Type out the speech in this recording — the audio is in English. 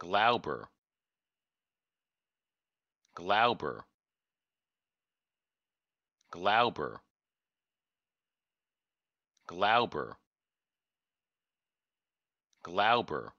Glauber Glauber Glauber Glauber Glauber